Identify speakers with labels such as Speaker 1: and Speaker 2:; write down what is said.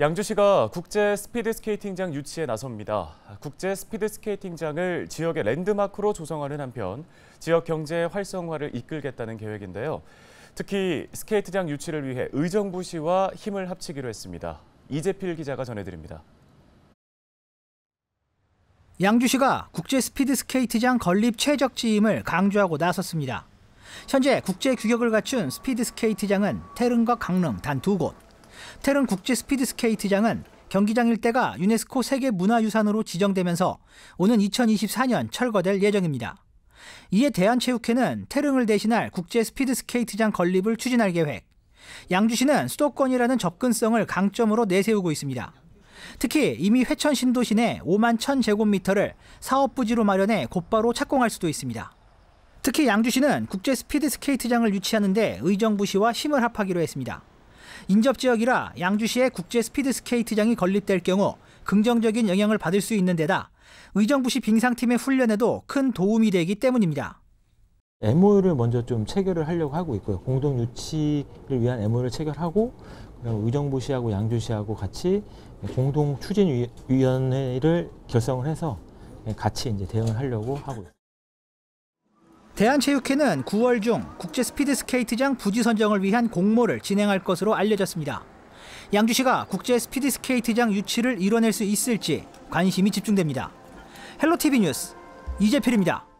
Speaker 1: 양주시가 국제 스피드 스케이팅장 유치에 나섭니다. 국제 스피드 스케이팅장을 지역의 랜드마크로 조성하는 한편 지역 경제 활성화를 이끌겠다는 계획인데요. 특히 스케이트장 유치를 위해 의정부시와 힘을 합치기로 했습니다. 이재필 기자가 전해드립니다. 양주시가
Speaker 2: 국제 스피드 스케이트장 건립 최적지임을 강조하고 나섰습니다. 현재 국제 규격을 갖춘 스피드 스케이트장은 태릉과 강릉 단 두 곳, 테른 국제 스피드 스케이트장은 경기장 일대가 유네스코 세계문화유산으로 지정되면서 오는 2024년 철거될 예정입니다. 이에 대한체육회는 태릉을 대신할 국제 스피드 스케이트장 건립을 추진할 계획. 양주시는 수도권이라는 접근성을 강점으로 내세우고 있습니다. 특히 이미 회천 신도시 내 5만 1000제곱미터를 사업부지로 마련해 곧바로 착공할 수도 있습니다. 특히 양주시는 국제 스피드 스케이트장을 유치하는데 의정부시와 힘을 합하기로 했습니다. 인접 지역이라 양주시에 국제 스피드 스케이트장이 건립될 경우 긍정적인 영향을 받을 수 있는 데다 의정부시 빙상팀의
Speaker 3: 훈련에도 큰 도움이 되기 때문입니다. MOU를 먼저 좀 체결을 하려고 하고 있고요. 공동 유치를 위한 MOU를 체결하고 의정부시하고 양주시하고 같이 공동 추진위원회를 결성을 해서 같이 이제 대응을 하려고 하고 있니다 대한체육회는 9월 중 국제
Speaker 2: 스피드스케이트장 부지 선정을 위한 공모를 진행할 것으로 알려졌습니다. 양주시가 국제 스피드스케이트장 유치를 이뤄낼 수 있을지 관심이 집중됩니다. 헬로TV 뉴스 이재필입니다.